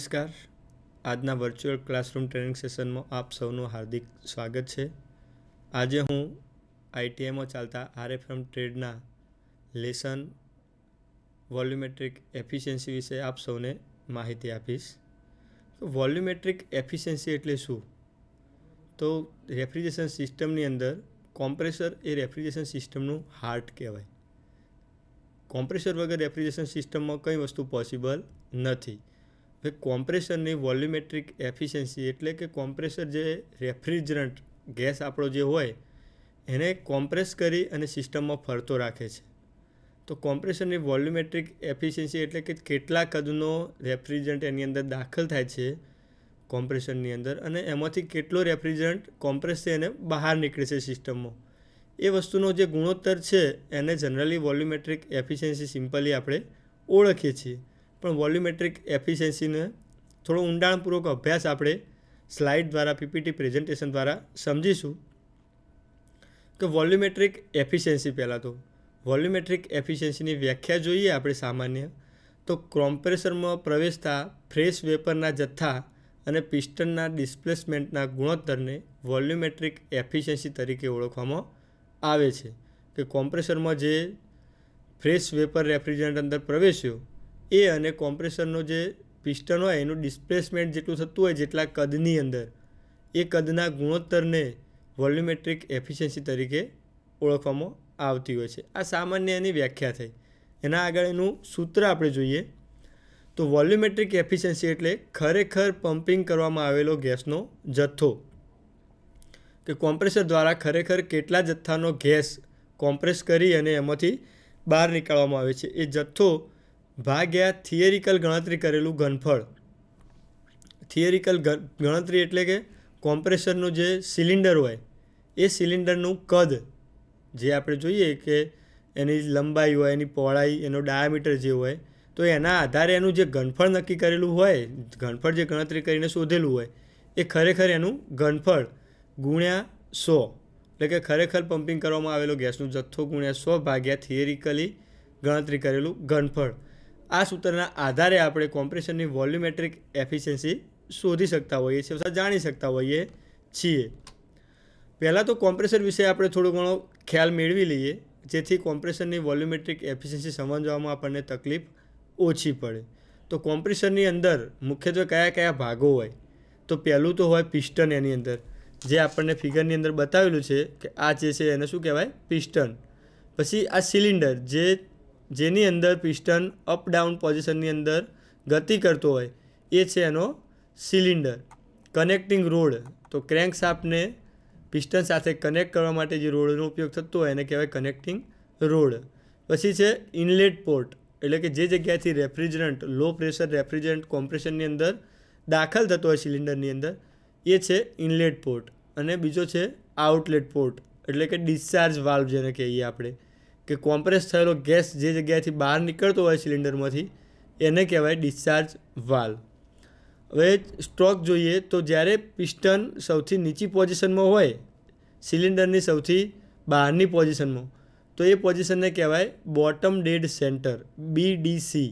નમસ્કાર આજના virtual classroom training સેશનમાં આપ સૌનું હાર્દિક સ્વાગત છે આજે હું આઈટીઆઈમાં ચાલતા આર આરએફએમ ટ્રેડના લેસન વોલ્યુમેટ્રિક એફિશિયન્સી વિશે આપ સૌને માહિતી આપીશ તો વોલ્યુમેટ્રિક એફિશિયન્સી એટલે શું તો રેફ્રિજરેશન સિસ્ટમની અંદર કોમ્પ્રેસર એ રેફ્રિજરેશન સિસ્ટમનું હાર્ટ કહેવાય કોમ્પ્રેસર વગર રેફ્રિજરેશન સિસ્ટમમાં કંઈ વસ્તુ પોસિબલ નથી હવે કોમ્પ્રેસરની વોલ્યુમેટ્રિક એફિશિયન્સી એટલે કે કોમ્પ્રેસર જે રેફ્રિજરન્ટ ગેસ આપણો જે હોય એને કોમ્પ્રેસ કરી અને સિસ્ટમમાં ફરતો રાખે છે તો કોમ્પ્રેસરની વોલ્યુમેટ્રિક એફિશિયન્સી એટલે કે કેટલા કદનો રેફ્રિજરન્ટ એની અંદર દાખલ થાય છે કોમ્પ્રેસરની અંદર અને એમાંથી કેટલો રેફ્રિજરન્ટ કોમ્પ્રેસ થઈને બહાર નીકળે છે સિસ્ટમમાં એ વસ્તુનો જે ગુણોત્તર છે એને જનરલી વોલ્યુમેટ્રિક એફિશિયન્સી સિમ્પલી આપણે ઓળખીએ છીએ પણ વોલ્યુમેટ્રિક એફિશિયન્સીને થોડો ઊંડાણપૂર્વક અભ્યાસ આપણે સ્લાઇડ દ્વારા પીપીટી પ્રેઝન્ટેશન દ્વારા સમજીશું કે વોલ્યુમેટ્રિક એફિશિયન્સી પહેલાં તો વોલ્યુમેટ્રિક એફિશિયન્સીની વ્યાખ્યા જોઈએ આપણે સામાન્ય તો કોમ્પ્રેસરમાં પ્રવેશતા ફ્રેશ વેપરના જથ્થા અને પિસ્ટનના ડિસ્પ્લેસમેન્ટના ગુણોત્તરને વોલ્યુમેટ્રિક એફિશિયન્સી તરીકે ઓળખવામાં આવે છે કે કોમ્પ્રેસરમાં જે ફ્રેશ વેપર રેફ્રિજરન્ટ અંદર પ્રવેશ્યો એ અને કોમ્પ્રેસરનો જે પિસ્ટન હોય એનું ડિસ્પ્લેસમેન્ટ જેટલું થતું હોય જેટલા કદની અંદર એ કદના ગુણોત્તરને વોલ્યુમેટ્રિક એફિશિયન્સી તરીકે ઓળખવામાં આવતી હોય છે આ સામાન્ય એની વ્યાખ્યા થઈ એના આગળ એનું સૂત્ર આપણે જોઈએ તો વોલ્યુમેટ્રિક એફિશિયન્સી એટલે ખરેખર પમ્પિંગ કરવામાં આવેલો ગેસનો જથ્થો કે કોમ્પ્રેસર દ્વારા ખરેખર કેટલા જથ્થાનો ગેસ કોમ્પ્રેસ કરી અને એમાંથી બહાર નીકાળવામાં આવે છે એ જથ્થો ભાગ્યા થિયરિકલ ગણતરી કરેલું ઘનફળ થિયરિકલ ગણતરી એટલે કે કોમ્પ્રેસરનું જે સિલિન્ડર હોય એ સિલિન્ડરનું કદ જે આપણે જોઈએ કે એની લંબાઈ હોય એની પહોળાઈ એનો ડાયામીટર જે હોય તો એના આધારે એનું જે ઘનફળ નક્કી કરેલું હોય ઘનફળ જે ગણતરી કરીને શોધેલું હોય એ ખરેખર એનું ઘનફળ ગુણ્યા સો એટલે કે ખરેખર પમ્પિંગ કરવામાં આવેલો ગેસનું જથ્થો ગુણ્યા સો ભાગ્યા થિયરિકલી ગણતરી કરેલું ઘનફળ આ સૂત્રના આધારે આપણે કોમ્પ્રેશનની વોલ્યુમેટ્રિક એફિશિયન્સી શોધી શકતા હોઈએ છીએ અથવા જાણી શકતા હોઈએ છીએ પહેલાં તો કોમ્પ્રેસર વિશે આપણે થોડો ઘણો ખ્યાલ મેળવી લઈએ જેથી કોમ્પ્રેશનની વોલ્યુમેટ્રિક એફિશિયન્સી સમજવામાં આપણને તકલીફ ઓછી પડે તો કોમ્પ્રેશનની અંદર મુખ્યત્વે કયા કયા ભાગો હોય તો પહેલું તો હોય પિસ્ટન એની અંદર જે આપણને ફિગરની અંદર બતાવેલું છે કે આ જે છે એને શું કહેવાય પિસ્ટન પછી આ સિલિન્ડર જે જેની અંદર પિસ્ટન અપ ડાઉન પોઝિશનની અંદર ગતિ કરતો હોય એ છે એનો સિલિન્ડર કનેક્ટિંગ રોડ તો ક્રેન્કશાફ્ટને પિસ્ટન સાથે કનેક્ટ કરવા માટે જે રોડનો ઉપયોગ થતો હોય એને કહેવાય કનેક્ટિંગ રોડ પછી છે ઇનલેટ પોર્ટ એટલે કે જે જગ્યાથી રેફ્રિજરન્ટ લો પ્રેશર રેફ્રિજરન્ટ કોમ્પ્રેશનની અંદર દાખલ થતો હોય સિલિન્ડરની અંદર એ છે ઇનલેટ પોર્ટ અને બીજો છે આઉટલેટ પોર્ટ એટલે કે ડિસ્ચાર્જ વાલ્વ જેને કહીએ આપણે કે કોમ્પ્રેસ થયેલો ગેસ જે જગ્યાએથી બહાર નીકળતો હોય સિલિન્ડરમાંથી એને કહેવાય ડિસ્ચાર્જ વાલ હવે સ્ટ્રોક જોઈએ તો જ્યારે પિસ્ટન સૌથી નીચી પોઝિશનમાં હોય સિલિન્ડરની સૌથી બહારની પોઝિશનમાં તો એ પોઝિશનને કહેવાય બોટમ ડેડ સેન્ટર બીડીસી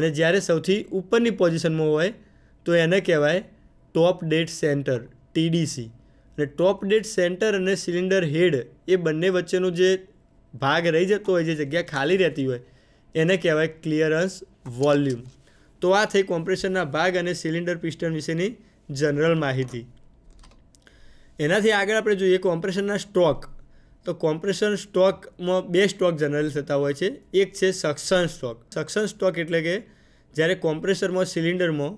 અને જ્યારે સૌથી ઉપરની પોઝિશનમાં હોય તો એને કહેવાય ટોપ ડેડ સેન્ટર ટીડીસી અને ટોપ ડેડ સેન્ટર અને સિલિન્ડર હેડ એ બંને વચ્ચેનું જે ભાગ રહી જતો હોય જે જગ્યા ખાલી રહેતી હોય એને કહેવાય ક્લિયરન્સ વોલ્યુમ તો આ થઈ કોમ્પ્રેશનના ભાગ અને સિલિન્ડર પિસ્ટન વિશેની જનરલ માહિતી એનાથી આગળ આપણે જોઈએ કોમ્પ્રેશનના સ્ટોક તો કોમ્પ્રેશન સ્ટોકમાં બે સ્ટોક જનરલ થતા હોય છે એક છે સક્સન સ્ટોક સક્સન સ્ટોક એટલે કે જ્યારે કોમ્પ્રેસરમાં સિલિન્ડરમાં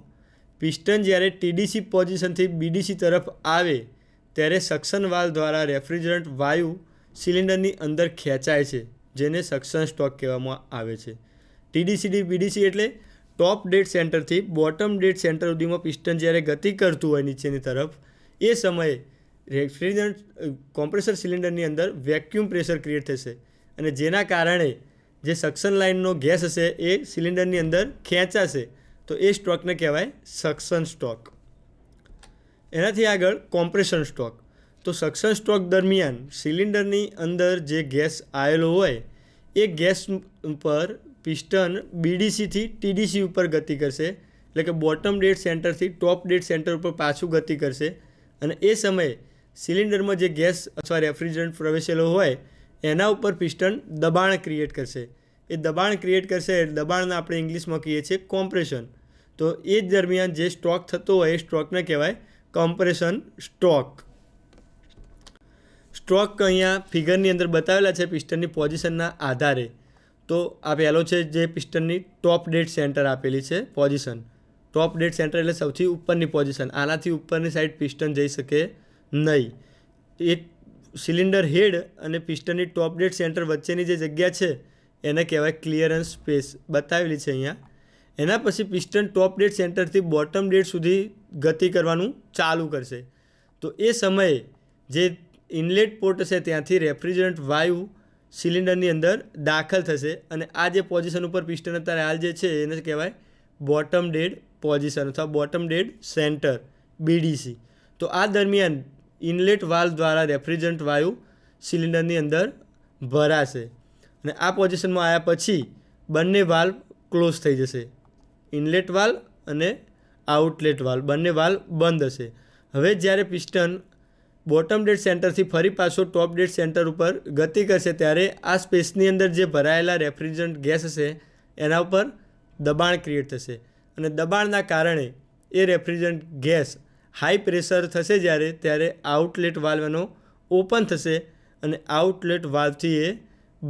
પિસ્ટન જ્યારે ટીડીસી પોઝિશનથી બીડીસી તરફ આવે ત્યારે સક્સન વાલ દ્વારા રેફ્રિજરન્ટ વાયુ સિલિન્ડરની અંદર ખેંચાય છે જેને સક્શન સ્ટોક કહેવામાં આવે છે ટીડીસીડી બીડીસી એટલે ટોપ ડેડ સેન્ટરથી બોટમ ડેડ સેન્ટર સુધીમાં પિસ્ટન જ્યારે ગતિ કરતું હોય નીચેની તરફ એ સમયે રેફ્રિજરન્ટ કોમ્પ્રેસર સિલિન્ડરની અંદર વેક્યુમ પ્રેશર ક્રિએટ થશે અને જેના કારણે જે સક્શન લાઇનનો ગેસ હશે એ સિલિન્ડરની અંદર ખેંચાશે તો એ સ્ટોકને કહેવાય સક્શન સ્ટોક એનાથી આગળ કોમ્પ્રેશન સ્ટોક તો સક્સન સ્ટ્રોક દરમિયાન સિલિન્ડરની અંદર જે ગેસ આવેલો હોય એ ગેસ પર પિસ્ટન બીડીસીથી ટીડીસી ઉપર ગતિ કરશે એટલે કે બોટમ ડેડ સેન્ટરથી ટોપ ડેડ સેન્ટર ઉપર પાછું ગતિ કરશે અને એ સમયે સિલિન્ડરમાં જે ગેસ અથવા રેફ્રિજરન્ટ પ્રવેશેલો હોય એના ઉપર પિસ્ટન દબાણ ક્રિએટ કરશે એ દબાણ ક્રિએટ કરશે દબાણને આપણે ઇંગ્લિશમાં કહીએ છીએ કોમ્પ્રેશન તો એ જ દરમિયાન જે સ્ટ્રોક થતો હોય એ સ્ટ્રોકને કહેવાય કોમ્પ્રેશન સ્ટ્રોક સ્ટ્રોક અહીંયા ફિગરની અંદર બતાવેલા છે પિસ્ટનની પોઝિશનના આધારે તો આ પહેલો છે જે પિસ્ટનની ટોપ ડેડ સેન્ટર આપેલી છે પોઝિશન ટોપ ડેડ સેન્ટર એટલે સૌથી ઉપરની પોઝિશન આનાથી ઉપરની સાઈડ પિસ્ટન જઈ શકે નહીં એક સિલિન્ડર હેડ અને પિસ્ટનની ટોપ ડેડ સેન્ટર વચ્ચેની જે જગ્યા છે એને કહેવાય ક્લિયરન્સ સ્પેસ બતાવેલી છે અહીંયા એના પછી પિસ્ટન ટોપ ડેડ સેન્ટરથી બોટમ ડેડ સુધી ગતિ કરવાનું ચાલુ કરશે તો એ સમયે જે ઇનલેટ પોર્ટ છે ત્યાંથી રેફ્રિજરન્ટ વાયુ સિલિન્ડરની અંદર દાખલ થશે અને આ જે પોઝિશન ઉપર પિસ્ટન અત્યારે હાલ જે છે એને કહેવાય બોટમ ડેડ પોઝિશન અથવા બોટમ ડેડ સેન્ટર બીડીસી તો આ દરમિયાન ઇનલેટ વાલ્વ દ્વારા રેફ્રિજરન્ટ વાયુ સિલિન્ડરની અંદર ભરાશે અને આ પોઝિશનમાં આવ્યા પછી બંને વાલ્વ ક્લોઝ થઈ જશે ઇનલેટ વાલ્વ અને આઉટલેટ વાલ્વ બંને વાલ્વ બંધ હશે હવે જ્યારે પિસ્ટન બોટમ ડેડ સેન્ટરથી ફરી પાછો ટોપ ડેડ સેન્ટર ઉપર ગતિ કરશે ત્યારે આ સ્પેસની અંદર જે ભરાયેલા રેફ્રિજરન્ટ ગેસ હશે એના ઉપર દબાણ ક્રિએટ થશે અને દબાણના કારણે એ રેફ્રિજરન્ટ ગેસ હાઈ પ્રેશર થશે જ્યારે ત્યારે આઉટલેટ વાલ્વનો ઓપન થશે અને આઉટલેટ વાલ્વથી એ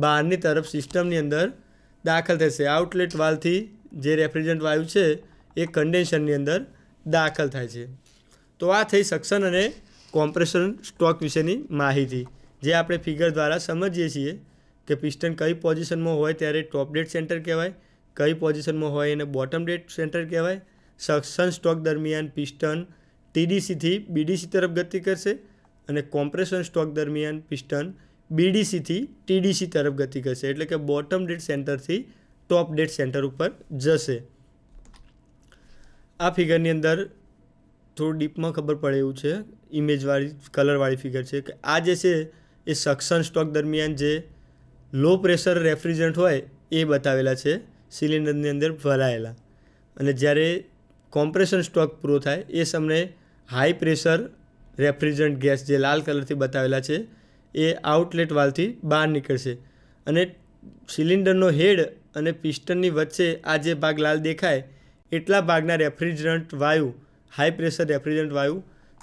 બહારની તરફ સિસ્ટમની અંદર દાખલ થશે આઉટલેટ વાલ્વથી જે રેફ્રિજરન્ટ વાયુ છે એ કન્ડેન્શનની અંદર દાખલ થાય છે તો આ થઈ સક્સન અને કોમ્પ્રેશન સ્ટોક વિશેની માહિતી જે આપણે ફિગર દ્વારા સમજીએ છીએ કે પિસ્ટન કઈ પોઝિશનમાં હોય ત્યારે ટોપ ડેટ સેન્ટર કહેવાય કઈ પોઝિશનમાં હોય એને બોટમ ડેટ સેન્ટર કહેવાય સક્સન સ્ટોક દરમિયાન પિસ્ટન ટીડીસીથી બીડીસી તરફ ગતિ કરશે અને કોમ્પ્રેશન સ્ટોક દરમિયાન પિસ્ટન બીડીસીથી ટીડીસી તરફ ગતિ કરશે એટલે કે બોટમ ડેટ સેન્ટરથી ટોપ ડેટ સેન્ટર ઉપર જશે આ ફિગરની અંદર થોડું ડીપમાં ખબર પડે એવું છે ઇમેજવાળી કલરવાળી ફિગર છે કે આ જે છે એ સક્સન સ્ટોક દરમિયાન જે લો પ્રેશર રેફ્રિજરન્ટ હોય એ બતાવેલા છે સિલિન્ડરની અંદર ભરાયેલા અને જ્યારે કોમ્પ્રેશન સ્ટોક પૂરો થાય એ સમયે હાઈ પ્રેશર રેફ્રિજરન્ટ ગેસ જે લાલ કલરથી બતાવેલા છે એ આઉટલેટ વાલથી બહાર નીકળશે અને સિલિન્ડરનો હેડ અને પિસ્ટનની વચ્ચે આ જે ભાગ લાલ દેખાય એટલા ભાગના રેફ્રિજરન્ટ વાયુ હાઈ પ્રેશર રેફ્રિજરન્ટ વાયુ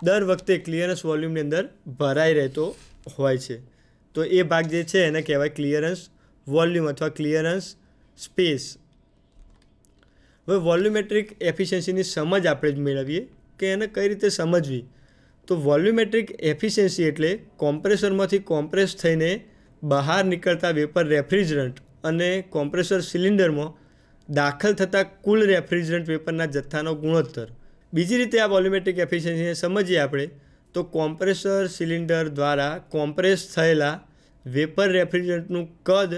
દર વખતે ક્લિયરન્સ વોલ્યુમની અંદર ભરાઈ રહેતો હોય છે તો એ ભાગ જે છે એને કહેવાય ક્લિયરન્સ વોલ્યુમ અથવા ક્લિયરન્સ સ્પેસ હવે વોલ્યુમેટ્રિક એફિશિયન્સીની સમજ આપણે જ મેળવીએ કે એને કઈ રીતે સમજવી તો વોલ્યુમેટ્રિક એફિશિયન્સી એટલે કોમ્પ્રેસરમાંથી કોમ્પ્રેસ થઈને બહાર નીકળતા વેપર રેફ્રિજરન્ટ અને કોમ્પ્રેસર સિલિન્ડરમાં દાખલ થતા કુલ રેફ્રિજરન્ટ વેપરના જથ્થાનો ગુણોત્તર બીજી રીતે આ વોલ્યુમેટ્રિક એફિશિયન્સીને સમજીએ આપણે તો કોમ્પ્રેસર સિલિન્ડર દ્વારા કોમ્પ્રેસ થયેલા વેપર રેફ્રિજરન્ટનું કદ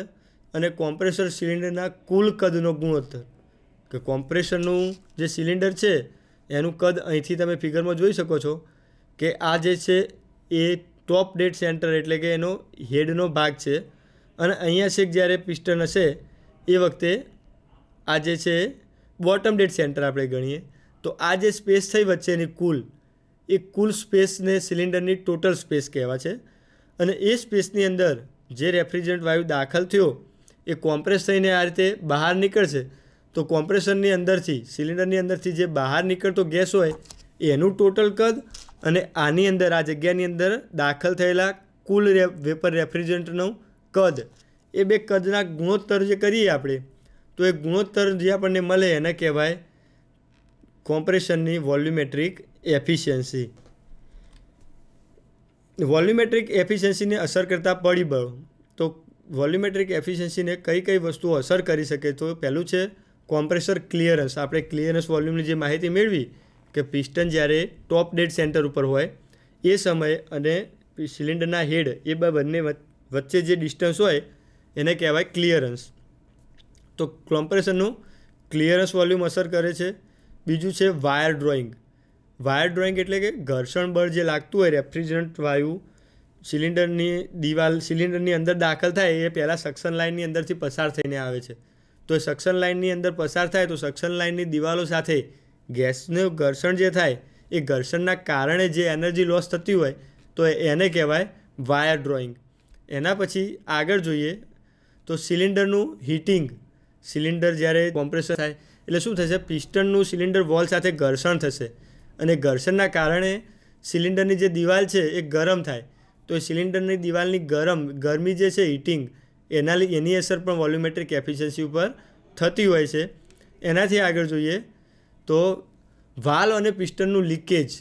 અને કોમ્પ્રેસર સિલિન્ડરના કુલ કદનો ગુણોત્તર કે કોમ્પ્રેસરનું જે સિલિન્ડર છે એનું કદ અહીંથી તમે ફિગરમાં જોઈ શકો છો કે આ જે છે એ ટોપ ડેડ સેન્ટર એટલે કે એનો હેડનો ભાગ છે અને અહીંયા છેક જ્યારે પિસ્ટન હશે એ વખતે આ જે છે બોટમ ડેડ સેન્ટર આપણે ગણીએ તો આ જે સ્પેસ થઈ વચ્ચેની કુલ એ કુલ સ્પેસને સિલિન્ડરની ટોટલ સ્પેસ કહેવાય છે અને એ સ્પેસની અંદર જે રેફ્રિજરન્ટ વાયુ દાખલ થયો એ કોમ્પ્રેસ થઈને આ રીતે બહાર નીકળશે તો કોમ્પ્રેશનની અંદરથી સિલિન્ડરની અંદરથી જે બહાર નીકળતો ગેસ હોય એનું ટોટલ કદ અને આની અંદર આ જગ્યાની અંદર દાખલ થયેલા કુલ રે વેપર રેફ્રિજરન્ટનું કદ એ બે કદના ગુણોત્તર જે કરીએ આપણે તો એ ગુણોત્તર જે આપણને મળે એને કહેવાય કોમ્પ્રેશનની વોલ્યુમેટ્રિક એફિશિયન્સી વોલ્યુમેટ્રિક એફિશિયન્સીને અસર કરતા પરિબળો તો વોલ્યુમેટ્રિક એફિશિયન્સીને કઈ કઈ વસ્તુઓ અસર કરી શકે તો પહેલું છે કોમ્પ્રેસર ક્લિયરન્સ આપણે ક્લિયરન્સ વોલ્યુમની જે માહિતી મેળવી કે પિસ્ટન જ્યારે ટોપ ડેડ સેન્ટર ઉપર હોય એ સમયે અને સિલિન્ડરના હેડ એ બંને વચ્ચે જે ડિસ્ટન્સ હોય એને કહેવાય ક્લિયરન્સ તો કોમ્પ્રેસરનું ક્લિયરન્સ વોલ્યુમ અસર કરે છે બીજું છે વાયર ડ્રોઈંગ વાયર ડ્રોઈંગ એટલે કે ઘર્ષણ બળ જે લાગતું હોય રેફ્રિજરન્ટ વાયુ સિલિન્ડરની દિવાલ સિલિન્ડરની અંદર દાખલ થાય એ પહેલાં સક્સન લાઇનની અંદરથી પસાર થઈને આવે છે તો એ સક્સન લાઇનની અંદર પસાર થાય તો સક્સન લાઇનની દિવાલો સાથે ગેસનું ઘર્ષણ જે થાય એ ઘર્ષણના કારણે જે એનર્જી લોસ થતી હોય તો એને કહેવાય વાયર ડ્રોઈંગ એના પછી આગળ જોઈએ તો સિલિન્ડરનું હીટિંગ સિલિન્ડર જ્યારે કોમ્પ્રેસર થાય એટલે શું થશે પિસ્ટનનું સિલિન્ડર વોલ સાથે ઘર્ષણ થશે અને ઘર્ષણના કારણે સિલિન્ડરની જે દિવાલ છે એ ગરમ થાય તો એ સિલિન્ડરની દિવાલની ગરમ ગરમી જે છે હીટિંગ એના એની અસર પણ વોલ્યુમેટ્રિક એફિશિયન્સી ઉપર થતી હોય છે એનાથી આગળ જોઈએ તો વાલ્વ અને પિસ્ટનનું લીકેજ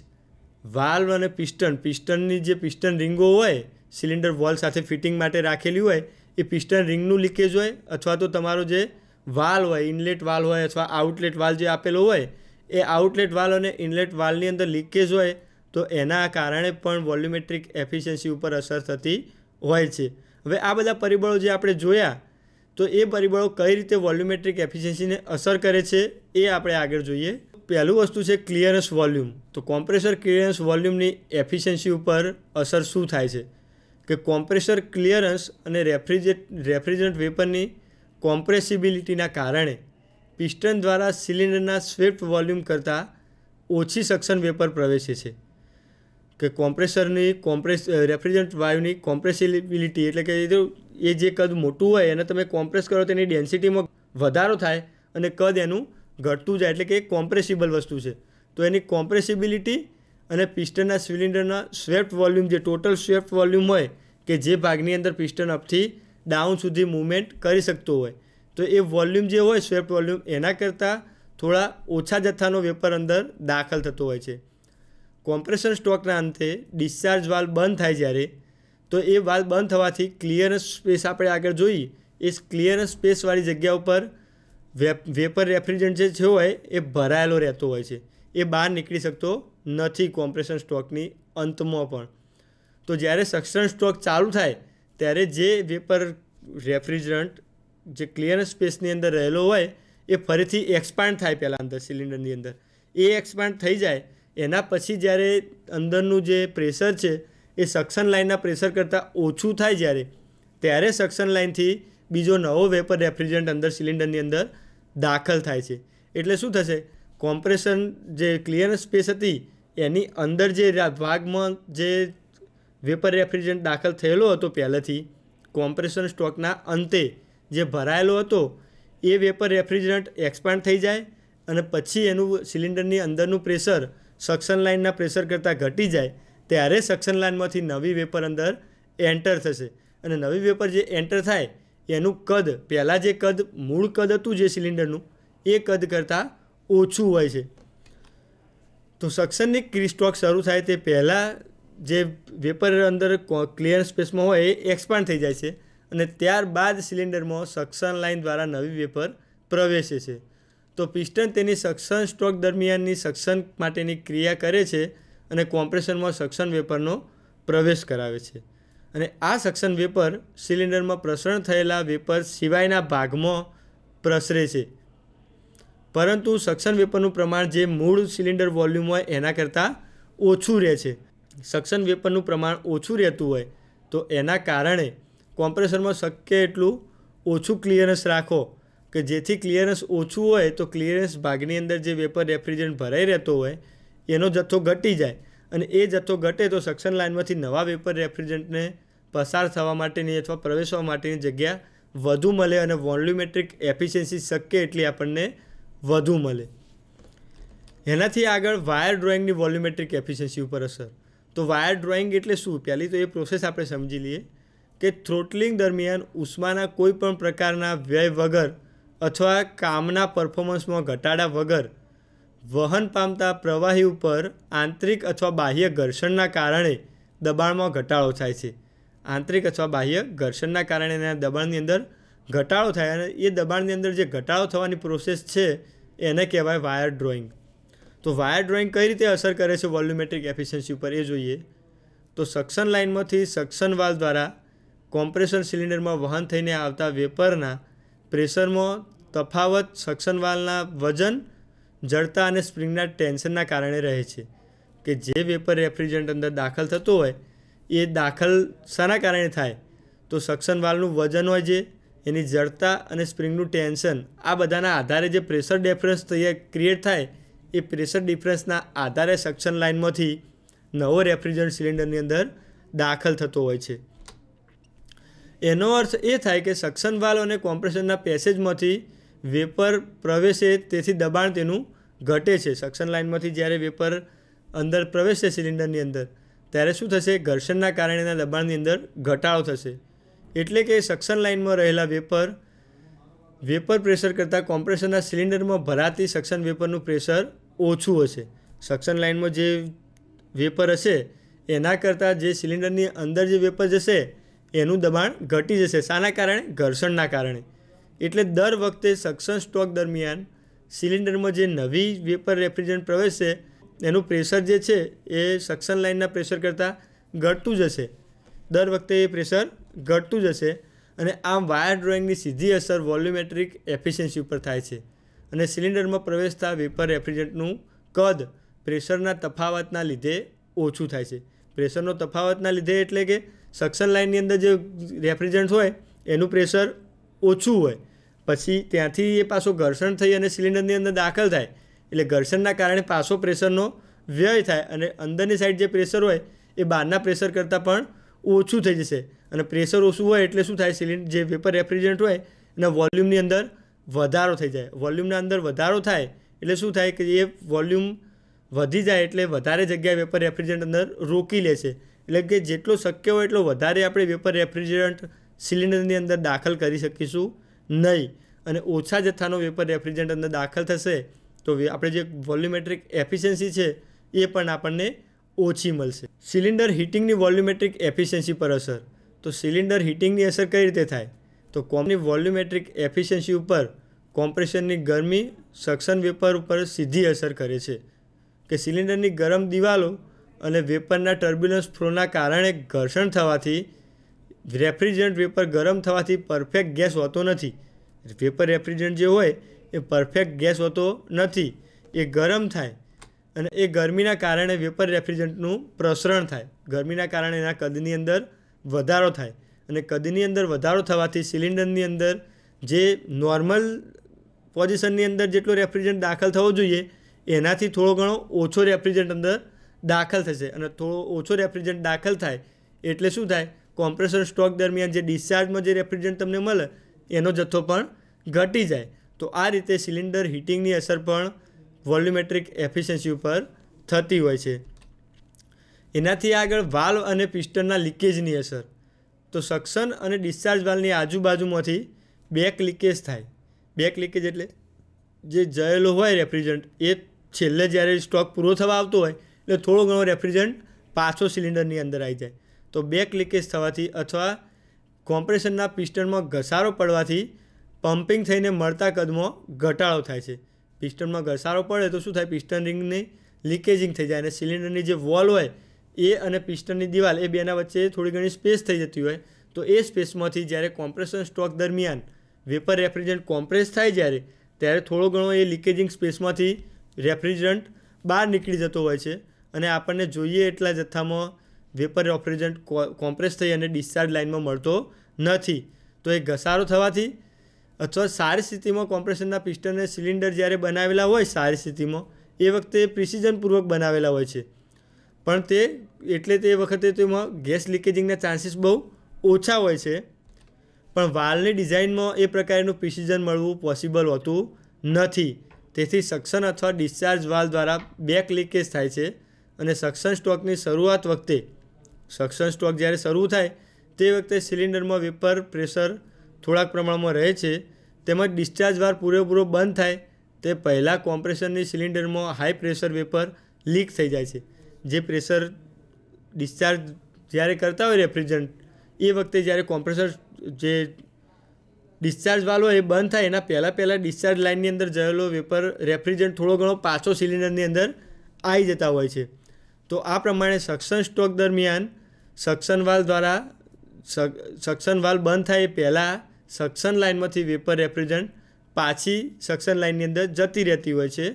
વાલ્વ અને પિસ્ટન પિસ્ટનની જે પિસ્ટન રિંગો હોય સિલિન્ડર વોલ સાથે ફિટિંગ માટે રાખેલી હોય એ પિસ્ટન રિંગનું લીકેજ હોય અથવા તો તમારો જે વાલ હોય ઇનલેટ વાલ હોય અથવા આઉટલેટ વાલ જે આપેલો હોય એ આઉટલેટ વાલ અને ઇનલેટ વાલની અંદર લીકેજ હોય તો એના કારણે પણ વોલ્યુમેટ્રિક એફિશિયન્સી ઉપર અસર થતી હોય છે હવે આ બધા પરિબળો જે આપણે જોયા તો એ પરિબળો કઈ રીતે વોલ્યુમેટ્રિક એફિશિયન્સીને અસર કરે છે એ આપણે આગળ જોઈએ પહેલું વસ્તુ છે ક્લિયરન્સ વોલ્યુમ તો કોમ્પ્રેસર ક્લિયરન્સ વોલ્યુમની એફિશિયન્સી ઉપર અસર શું થાય છે કે કોમ્પ્રેસર ક્લિયરન્સ અને રેફ્રિજરેટ રેફ્રિજરન્ટ વેપરની કોમ્પ્રેસિબિલિટીના કારણે પિસ્ટન દ્વારા સિલિન્ડરના સ્વિફ્ટ વોલ્યુમ કરતાં ઓછી સક્શન વેપર પ્રવેશે છે કે કોમ્પ્રેસરની કોમ્પ્રેસ રેફ્રિજરન્ટ વાયુની કોમ્પ્રેસિબિલિટી એટલે કે એ જે કદ મોટું હોય એને તમે કોમ્પ્રેસ કરો તેની ડેન્સિટીમાં વધારો થાય અને કદ એનું ઘટતું જાય એટલે કે કોમ્પ્રેસિબલ વસ્તુ છે તો એની કોમ્પ્રેસિબિલિટી અને પિસ્ટનના સિલિન્ડરના સ્વેફ્ટ વોલ્યુમ જે ટોટલ સ્વેફ્ટ વોલ્યુમ હોય કે જે ભાગની અંદર પિસ્ટન અપથી ડાઉન સુધી મૂવમેન્ટ કરી શકતો હોય તો એ વોલ્યુમ જે હોય સ્વેપ્ટ વોલ્યુમ એના કરતાં થોડા ઓછા જથ્થાનો વેપર અંદર દાખલ થતો હોય છે કોમ્પ્રેશન સ્ટોકના અંતે ડિસ્ચાર્જ વાલ બંધ થાય જ્યારે તો એ વાલ બંધ થવાથી ક્લિયરન્સ સ્પેસ આપણે આગળ જોઈએ એ ક્લિયરન્સ સ્પેસવાળી જગ્યા ઉપર વેપર રેફ્રિજરન્ટ જે છે હોય એ ભરાયેલો રહેતો હોય છે એ બહાર નીકળી શકતો નથી કોમ્પ્રેશન સ્ટોકની અંતમાં પણ તો જ્યારે સક્સન સ્ટોક ચાલુ થાય ત્યારે જે વેપર રેફ્રિજરન્ટ જે ક્લિયરન્સ સ્પેસની અંદર રહેલો હોય એ ફરીથી એક્સપાન્ડ થાય પહેલાં અંદર સિલિન્ડરની અંદર એ એક્સપાન્ડ થઈ જાય એના પછી જ્યારે અંદરનું જે પ્રેશર છે એ સક્સન લાઇનના પ્રેશર કરતાં ઓછું થાય જ્યારે ત્યારે સક્સન લાઇનથી બીજો નવો વેપર રેફ્રિજરન્ટ અંદર સિલિન્ડરની અંદર દાખલ થાય છે એટલે શું થશે કોમ્પ્રેશન જે ક્લિયરન્સ સ્પેસ હતી એની અંદર જે ભાગમાં જે વેપર રેફ્રિજરન્ટ દાખલ થયેલો હતો પહેલેથી કોમ્પ્રેશન સ્ટોકના અંતે જે ભરાયેલો હતો એ વેપર રેફ્રિજરન્ટ એક્સપાન્ડ થઈ જાય અને પછી એનું સિલિન્ડરની અંદરનું પ્રેશર સક્સન લાઇનના પ્રેશર કરતાં ઘટી જાય ત્યારે સક્સન લાઇનમાંથી નવી વેપર અંદર એન્ટર થશે અને નવી વેપર જે એન્ટર થાય એનું કદ પહેલાં જે કદ મૂળ કદ હતું જે સિલિન્ડરનું એ કદ કરતાં ઓછું હોય છે તો સક્શનની ક્રિસ્ટોક શરૂ થાય તે પહેલાં જે વેપર અંદર ક્લિયર સ્પેસમાં હોય એ એક્સપાન્ડ થઈ જાય છે અને ત્યારબાદ સિલિન્ડરમાં સક્સન લાઇન દ્વારા નવી વેપર પ્રવેશે છે તો પિસ્ટન તેની સક્શન સ્ટ્રોક દરમિયાનની સક્શન માટેની ક્રિયા કરે છે અને કોમ્પ્રેશનમાં સક્સન વેપરનો પ્રવેશ કરાવે છે અને આ સક્સન વેપર સિલિન્ડરમાં પ્રસરણ થયેલા વેપર સિવાયના ભાગમાં પ્રસરે છે પરંતુ સક્શન વેપરનું પ્રમાણ જે મૂળ સિલિન્ડર વોલ્યુમ હોય એના કરતાં ઓછું રહે છે સક્સન વેપરનું પ્રમાણ ઓછું રહેતું હોય તો એના કારણે કોમ્પ્રેસરમાં શક્ય એટલું ઓછું ક્લિયરન્સ રાખો કે જેથી ક્લિયરન્સ ઓછું હોય તો ક્લિયરન્સ ભાગની અંદર જે વેપર રેફ્રિજરન્ટ ભરાઈ રહેતો હોય એનો જથ્થો ઘટી જાય અને એ જથ્થો ઘટે તો સક્સન લાઇનમાંથી નવા વેપર રેફ્રિજરન્ટને પસાર થવા માટેની અથવા પ્રવેશવા માટેની જગ્યા વધુ મળે અને વોલ્યુમેટ્રિક એફિશિયન્સી શક્ય એટલી આપણને વધુ મળે એનાથી આગળ વાયર ડ્રોઈંગની વોલ્યુમેટ્રિક એફિશિયન્સી ઉપર અસર તો વાયર ડ્રોઈંગ એટલે શું પહેલી તો એ પ્રોસેસ આપણે સમજી લઈએ કે થ્રોટલિંગ દરમિયાન ઉષ્માના કોઈ પણ પ્રકારના વ્યય વગર અથવા કામના પરફોર્મન્સમાં ઘટાડા વગર વહન પામતા પ્રવાહી ઉપર આંતરિક અથવા બાહ્ય ઘર્ષણના કારણે દબાણમાં ઘટાડો થાય છે આંતરિક અથવા બાહ્ય ઘર્ષણના કારણે એના દબાણની અંદર ઘટાડો થાય અને એ દબાણની અંદર જે ઘટાડો થવાની પ્રોસેસ છે એને કહેવાય વાયર ડ્રોઈંગ તો વાયર ડ્રોઈંગ કઈ રીતે અસર કરે છે વોલ્યુમેટ્રિક એફિશિયન્સી ઉપર એ જોઈએ તો સક્સન લાઇનમાંથી સક્સન વાલ દ્વારા કોમ્પ્રેશન સિલિન્ડરમાં વહન થઈને આવતા વેપરના પ્રેશરમાં તફાવત સક્શન વાલના વજન જડતા અને સ્પ્રિંગના ટેન્શનના કારણે રહે છે કે જે વેપર રેફ્રિજરન્ટ અંદર દાખલ થતો હોય એ દાખલ શાના કારણે થાય તો સક્સન વાલનું વજન હોય જે એની જડતા અને સ્પ્રિંગનું ટેન્શન આ બધાના આધારે જે પ્રેશર ડેફરન્સ તૈયાર ક્રિએટ થાય એ પ્રેશર ડિફરન્સના આધારે સક્શન લાઇનમાંથી નવો રેફ્રિજરન્ટ સિલિન્ડરની અંદર દાખલ થતો હોય છે એનો અર્થ એ થાય કે સક્શન વાલ્વ અને કોમ્પ્રેશનના પેસેજમાંથી વેપર પ્રવેશે તેથી દબાણ તેનું ઘટે છે સક્શન લાઇનમાંથી જ્યારે વેપર અંદર પ્રવેશે સિલિન્ડરની અંદર ત્યારે શું થશે ઘર્ષણના કારણે એના દબાણની અંદર ઘટાડો થશે એટલે કે સક્શન લાઇનમાં રહેલા વેપર વેપર પ્રેશર કરતાં કોમ્પ્રેશનના સિલિન્ડરમાં ભરાતી સક્શન વેપરનું પ્રેશર ઓછું હશે સક્શન લાઇનમાં જે વેપર હશે એના કરતાં જે સિલિન્ડરની અંદર જે વેપર જશે એનું દબાણ ઘટી જશે શાના કારણે ઘર્ષણના કારણે એટલે દર વખતે સક્શન સ્ટોક દરમિયાન સિલિન્ડરમાં જે નવી વેપર રેફ્રિજરન્ટ પ્રવેશશે એનું પ્રેશર જે છે એ સક્શન લાઇનના પ્રેશર કરતાં ઘટતું જશે દર વખતે એ પ્રેશર ઘટતું જશે અને આમ વાયર ડ્રોઈંગની સીધી અસર વોલ્યુમેટ્રિક એફિશિયન્સી ઉપર થાય છે અને સિલિન્ડરમાં પ્રવેશતા વેપર રેફ્રિજરન્ટનું કદ પ્રેશરના તફાવતના લીધે ઓછું થાય છે પ્રેશરનો તફાવતના લીધે એટલે કે સક્સન લાઇનની અંદર જે રેફ્રિજરન્ટ હોય એનું પ્રેશર ઓછું હોય પછી ત્યાંથી એ પાછો ઘર્ષણ થઈ અને સિલિન્ડરની અંદર દાખલ થાય એટલે ઘર્ષણના કારણે પાછો પ્રેશરનો વ્યય થાય અને અંદરની સાઈડ જે પ્રેશર હોય એ બહારના પ્રેશર કરતાં પણ ઓછું થઈ જશે અને પ્રેશર ઓછું હોય એટલે શું થાય સિલિન્ડર જે વેપર રેફ્રિજરન્ટ હોય એના વોલ્યુમની અંદર વધારો થઈ જાય વોલ્યુમના અંદર વધારો થાય એટલે શું થાય કે એ વોલ્યુમ વધી જાય એટલે વધારે જગ્યાએ વેપર રેફ્રિજરન્ટ અંદર રોકી લે છે એટલે કે જેટલો શક્ય હોય એટલો વધારે આપણે વેપર રેફ્રિજરન્ટ સિલિન્ડરની અંદર દાખલ કરી શકીશું નહીં અને ઓછા જથ્થાનો વેપર રેફ્રિજરન્ટ અંદર દાખલ થશે તો આપણે જે વોલ્યુમેટ્રિક એફિશિયન્સી છે એ પણ આપણને ઓછી મળશે સિલિન્ડર હીટિંગની વોલ્યુમેટ્રિક એફિશિયન્સી પર અસર તો સિલિન્ડર હીટિંગની અસર કઈ રીતે થાય તો કોમની વોલ્યુમેટ્રિક એફિશિયન્સી ઉપર કોમ્પ્રેશનની ગરમી સક્શન વેપર ઉપર સીધી અસર કરે છે કે સિલિન્ડરની ગરમ દિવાલો અને વેપરના ટર્બ્યુલન્સ ફ્લોના કારણે ઘર્ષણ થવાથી રેફ્રિજરન્ટ વેપર ગરમ થવાથી પરફેક્ટ ગેસ હોતો નથી વેપર રેફ્રિજરન્ટ જે હોય એ પરફેક્ટ ગેસ હોતો નથી એ ગરમ થાય અને એ ગરમીના કારણે વેપર રેફ્રિજરન્ટનું પ્રસરણ થાય ગરમીના કારણે એના કદની અંદર વધારો થાય અને કદની અંદર વધારો થવાથી સિલિન્ડરની અંદર જે નોર્મલ પોઝિશનની અંદર જેટલો રેફ્રિજરન્ટ દાખલ થવો જોઈએ એનાથી થોડો ઘણો ઓછો રેફ્રિજરન્ટ અંદર દાખલ થશે અને થોડો ઓછો રેફ્રિજરન્ટ દાખલ થાય એટલે શું થાય કોમ્પ્રેસર સ્ટોક દરમિયાન જે ડિસ્ચાર્જમાં જે રેફ્રિજરન્ટ તમને મળે એનો જથ્થો પણ ઘટી જાય તો આ રીતે સિલિન્ડર હીટિંગની અસર પણ વોલ્યુમેટ્રિક એફિશિયન્સી ઉપર થતી હોય છે એનાથી આગળ વાલ્વ અને પિસ્ટનના લીકેજની અસર તો સક્સન અને ડિસ્ચાર્જ વાલ્વની આજુબાજુમાંથી બેક લીકેજ થાય બેક લીકેજ એટલે જે જયેલો હોય રેફ્રિજરન્ટ એ છેલ્લે જ્યારે સ્ટોક પૂરો થવા આવતો હોય એટલે થોડો ઘણો રેફ્રિજરન્ટ પાછો સિલિન્ડરની અંદર આવી જાય તો બેક લીકેજ થવાથી અથવા કોમ્પ્રેશનના પિસ્ટનમાં ઘસારો પડવાથી પમ્પિંગ થઈને મળતા કદમાં ઘટાડો થાય છે પિસ્ટનમાં ઘસારો પડે તો શું થાય પિસ્ટન રિંગની લીકેજિંગ થઈ જાય અને સિલિન્ડરની જે વોલ હોય એ અને પિસ્ટનની દિવાલ એ બેના વચ્ચે થોડી ઘણી સ્પેસ થઈ જતી હોય તો એ સ્પેસમાંથી જ્યારે કોમ્પ્રેશન સ્ટોક દરમિયાન વેપર રેફ્રિજરન્ટ કોમ્પ્રેસ થાય જ્યારે ત્યારે થોડો ઘણો એ લીકેજિંગ સ્પેસમાંથી રેફ્રિજરન્ટ બહાર નીકળી જતો હોય છે અને આપણને જોઈએ એટલા જથ્થામાં વેપર રેફ્રિજરન્ટ કોમ્પ્રેસ થઈ અને ડિસ્ચાર્જ લાઇનમાં મળતો નથી તો એ ઘસારો થવાથી અથવા સારી સ્થિતિમાં કોમ્પ્રેશનના પિસ્ટનને સિલિન્ડર જ્યારે બનાવેલા હોય સારી સ્થિતિમાં એ વખતે પ્રિસિઝનપૂર્વક બનાવેલા હોય છે પણ તે એટલે તે વખતે તેમાં ગેસ લીકેજિંગના ચાન્સીસ બહુ ઓછા હોય છે પણ વાલની ડિઝાઇનમાં એ પ્રકારનું પ્રિસિઝન મળવું પોસિબલ હોતું નથી તેથી સક્સન અથવા ડિસ્ચાર્જ વાલ દ્વારા બેક લીકેજ થાય છે અને સક્શન સ્ટ્રોકની શરૂઆત વખતે સક્શન સ્ટોક જ્યારે શરૂ થાય તે વખતે સિલિન્ડરમાં વેપર પ્રેશર થોડાક પ્રમાણમાં રહે છે તેમજ ડિસ્ચાર્જ વાર પૂરેપૂરો બંધ થાય તે પહેલાં કોમ્પ્રેશનની સિલિન્ડરમાં હાઈ પ્રેશર વેપર લીક થઈ જાય છે જે પ્રેશર ડિસ્ચાર્જ જ્યારે કરતા હોય રેફ્રિજરન્ટ એ વખતે જ્યારે કોમ્પ્રેસર જે ડિસ્ચાર્જ વાલ્વ એ બંધ થાય એના પહેલાં પહેલાં ડિસ્ચાર્જ લાઇનની અંદર જયેલો વેપર રેફ્રિજરન્ટ થોડો ઘણો પાછો સિલિન્ડરની અંદર આવી જતા હોય છે તો આ પ્રમાણે સક્શન સ્ટ્રોક દરમિયાન સક્શન વાલ દ્વારા સક્શન વાલ બંધ થાય એ પહેલાં સક્શન લાઇનમાંથી વેપર રેફ્રિજરન્ટ પાછી સક્શન લાઇનની અંદર જતી રહેતી હોય છે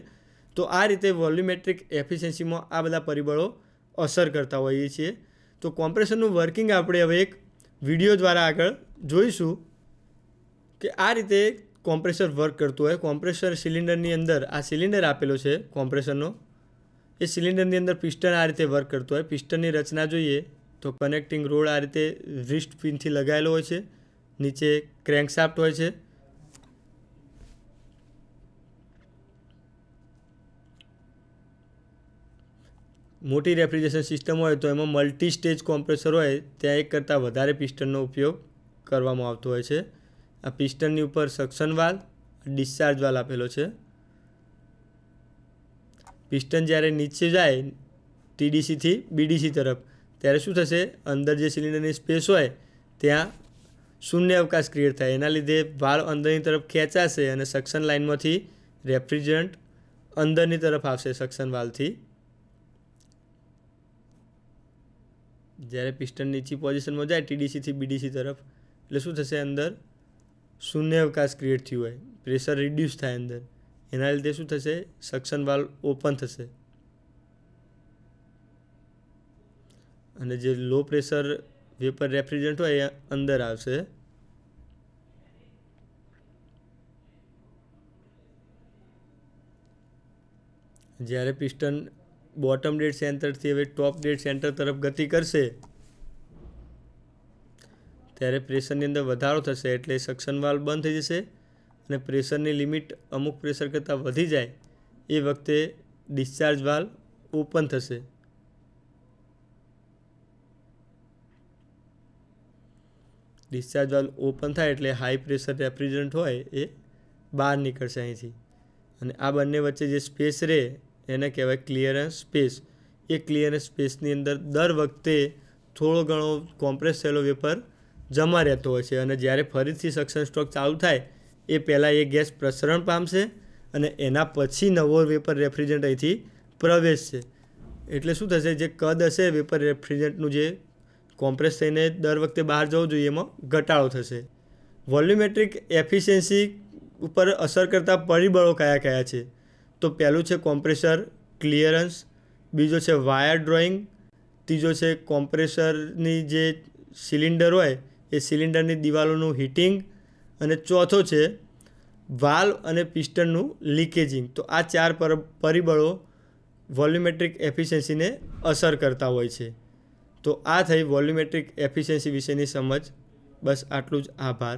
તો આ રીતે વોલ્યુમેટ્રિક એફિશિયન્સીમાં આ બધા પરિબળો અસર કરતા હોઈએ છીએ તો કોમ્પ્રેશનનું વર્કિંગ આપણે હવે એક વિડીયો દ્વારા આગળ જોઈશું કે આ રીતે કોમ્પ્રેસર વર્ક કરતું હોય કોમ્પ્રેસર સિલિન્ડરની અંદર આ સિલિન્ડર આપેલો છે કોમ્પ્રેસરનો એ સિલિન્ડરની અંદર પિસ્ટન આ રીતે વર્ક કરતું હોય પિસ્ટનની રચના જોઈએ તો કનેક્ટિંગ રોડ આ રીતે રિસ્ટ પિનથી લગાવેલો હોય છે નીચે ક્રેન્કશાફ્ટ હોય છે મોટી રેફ્રિજરેશન સિસ્ટમ હોય તો એમાં મલ્ટી સ્ટેજ કોમ્પ્રેસર હોય ત્યાં એક કરતાં વધારે પિસ્ટનનો ઉપયોગ કરવામાં આવતો હોય છે આ પિસ્ટનની ઉપર સક્શન વાલ ડિસ્ચાર્જ વાલ આપેલો છે પિસ્ટન જ્યારે નીચે જાય ટીડીસીથી બીડીસી તરફ ત્યારે શું થશે અંદર જે સિલિન્ડરની સ્પેસ હોય ત્યાં શૂન્ય અવકાશ ક્રિએટ થાય એના લીધે વાળ અંદરની તરફ ખેંચાશે અને સક્શન લાઇનમાંથી રેફ્રિજરન્ટ અંદરની તરફ આવશે સક્શન વાલથી જ્યારે પિસ્ટન નીચી પોઝિશનમાં જાય ટીડીસીથી બીડીસી તરફ એટલે શું થશે અંદર શૂન્ય અવકાશ ક્રિએટ થયું હોય પ્રેશર રિડ્યુસ થાય અંદર એના લીધે શું થશે સક્શન વાલ ઓપન થશે અને જે લો પ્રેશર વેપર રેફ્રિજરન્ટ હોય એ અંદર આવશે જ્યારે પિસ્ટન બોટમ ડેડ સેન્ટરથી હવે ટોપ ડેડ સેન્ટર તરફ ગતિ કરશે ત્યારે પ્રેશરની અંદર વધારો થશે એટલે સક્શન વાલ બંધ થઈ જશે અને પ્રેશરની લિમિટ અમુક પ્રેશર કરતાં વધી જાય એ વખતે ડિસ્ચાર્જ વાલ ઓપન થશે ડિસ્ચાર્જ વાલ્વ ઓપન થાય એટલે હાઈ પ્રેશર રેફ્રિજરન્ટ હોય એ બહાર નીકળશે અહીંથી અને આ બંને વચ્ચે જે સ્પેસ રહે એને કહેવાય ક્લિયરન્સ સ્પેસ એ ક્લિયરન્સ સ્પેસની અંદર દર વખતે થોડો ઘણો કોમ્પ્રેસ થયેલો વેપર જમા રહેતો હોય છે અને જ્યારે ફરીથી સક્સન સ્ટ્રોક ચાલુ થાય એ પહેલાં એ ગેસ પ્રસરણ પામશે અને એના પછી નવો વેપર રેફ્રિજરન્ટ અહીંથી પ્રવેશશે એટલે શું થશે જે કદ હશે વેપર રેફ્રિજરન્ટનું જે કોમ્પ્રેસ થઈને દર વખતે બહાર જવું જોઈએ એમાં ઘટાડો થશે વોલ્યુમેટ્રિક એફિશિયન્સી ઉપર અસર કરતા પરિબળો કયા કયા છે તો પહેલું છે કોમ્પ્રેસર ક્લિયરન્સ બીજો છે વાયર ડ્રોઈંગ ત્રીજો છે કોમ્પ્રેસરની જે સિલિન્ડર હોય એ સિલિન્ડરની દિવાલોનું હીટિંગ અને ચોથો છે વાલ્વ અને પિસ્ટનનું લીકેજિંગ તો આ ચાર પર પરિબળો વોલ્યુમેટ્રિક એફિશિયન્સીને અસર કરતા હોય છે તો આ થઈ વોલ્યુમેટ્રિક એફિશિયન્સી વિશેની સમજ બસ આટલું જ આભાર